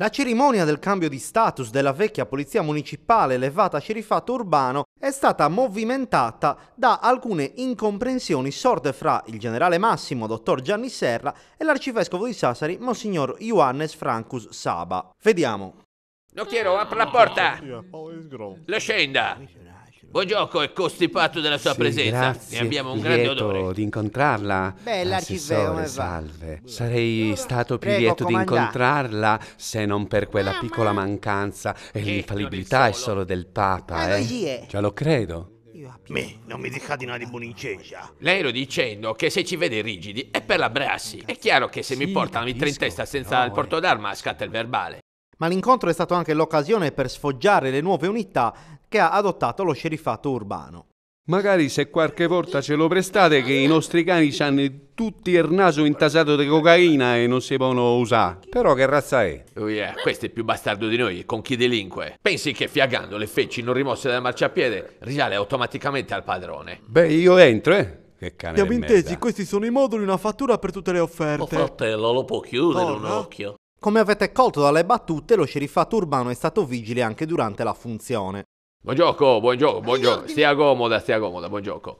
La cerimonia del cambio di status della vecchia polizia municipale elevata a sceriffato urbano è stata movimentata da alcune incomprensioni sorte fra il generale Massimo, dottor Gianni Serra, e l'arcivescovo di Sassari, Monsignor Ioannes Francus Saba. Vediamo. Lo chiedo, la porta! Lo scenda! Buongioco è costipato della sua sì, presenza grazie, e abbiamo un grande odore. di incontrarla. Bella Assessore, salve. Sarei stato più Prego, lieto comandà. di incontrarla se non per quella ah, piccola mancanza e l'infallibilità è solo del Papa, ah, eh. Già lo credo. Me, non mi dica di una ribonincegia. Lei lo dicendo che se ci vede rigidi è per la brassi. È chiaro che se sì, mi portano la mitra in testa senza il eh. porto d'arma scatta il verbale ma l'incontro è stato anche l'occasione per sfoggiare le nuove unità che ha adottato lo sceriffato urbano. Magari se qualche volta ce lo prestate che i nostri cani hanno tutti il naso intasato di cocaina e non si possono usare. Però che razza è? Oh yeah, questo è più bastardo di noi, con chi delinque. Pensi che fiagando le feci non rimosse dal marciapiede risale automaticamente al padrone. Beh, io entro, eh. Che cane Siamo intesi, questi sono i moduli, una fattura per tutte le offerte. Oh fratello, lo può chiudere oh, un no? occhio. Come avete colto dalle battute, lo sceriffato urbano è stato vigile anche durante la funzione. Buongiorno, buongiorno, buongiorno, stia comoda, stia comoda, buongiorno.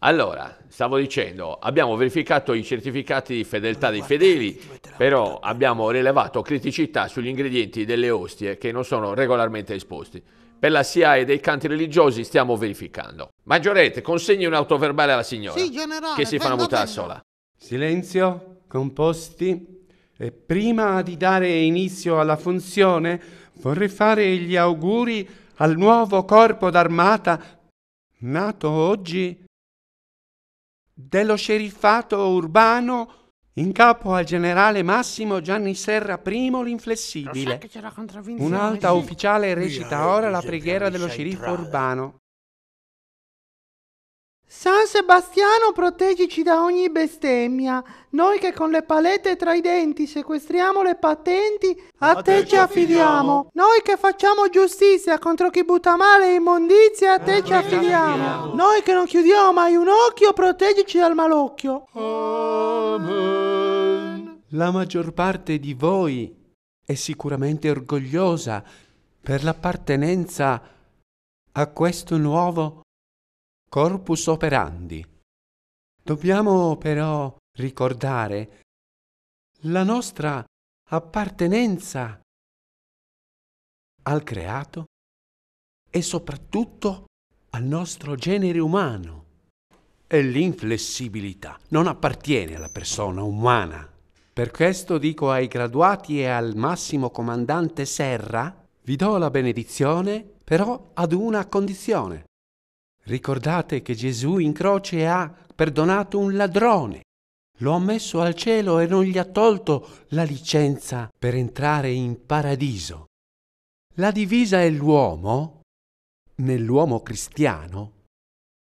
Allora, stavo dicendo, abbiamo verificato i certificati di fedeltà dei fedeli, però abbiamo rilevato criticità sugli ingredienti delle ostie che non sono regolarmente esposti. Per la e dei canti religiosi stiamo verificando. Maggiorette, consegni un autoverbale alla signora. Sì, generale, che si fa una mutare sola. Silenzio, composti. E prima di dare inizio alla funzione, vorrei fare gli auguri al nuovo corpo d'armata nato oggi dello sceriffato urbano in capo al generale Massimo Gianni Serra I l'inflessibile. Un'alta ufficiale recita ora la preghiera dello sceriffo urbano. San Sebastiano, proteggici da ogni bestemmia. Noi che con le palette tra i denti sequestriamo le patenti, a, a te, te, ci affidiamo. Noi che facciamo giustizia contro chi butta male e immondizia, a, a te, te ci affidiamo. affidiamo. Noi che non chiudiamo mai un occhio, proteggici dal malocchio. Amen. La maggior parte di voi è sicuramente orgogliosa per l'appartenenza a questo nuovo corpus operandi. Dobbiamo però ricordare la nostra appartenenza al creato e soprattutto al nostro genere umano. E l'inflessibilità non appartiene alla persona umana. Per questo dico ai graduati e al massimo comandante Serra, vi do la benedizione, però ad una condizione. Ricordate che Gesù in croce ha perdonato un ladrone. Lo ha messo al cielo e non gli ha tolto la licenza per entrare in paradiso. La divisa e l'uomo, nell'uomo cristiano,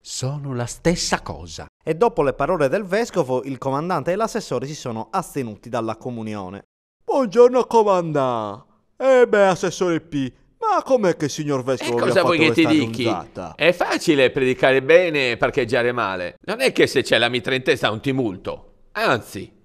sono la stessa cosa. E dopo le parole del vescovo, il comandante e l'assessore si sono astenuti dalla comunione. Buongiorno comandante! E eh assessore P, ma com'è che il signor Vescovo e cosa vuoi che ti È facile predicare bene e parcheggiare male. Non è che se c'è la mitra in testa è un tumulto. Anzi,